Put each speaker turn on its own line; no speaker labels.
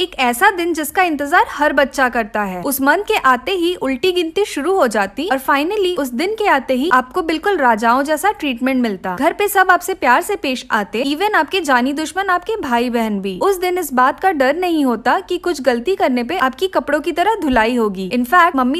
एक ऐसा दिन जिसका इंतजार हर बच्चा करता है उस मंथ के आते ही उल्टी गिनती शुरू हो जाती और फाइनली उस दिन के आते ही आपको बिल्कुल राजाओं जैसा ट्रीटमेंट मिलता घर पे सब आपसे प्यार से पेश आते इवन आपके जानी दुश्मन आपके भाई बहन भी उस दिन इस बात का डर नहीं होता कि कुछ गलती करने पे आपकी कपड़ों की तरह धुलाई होगी इनफैक्ट मम्मी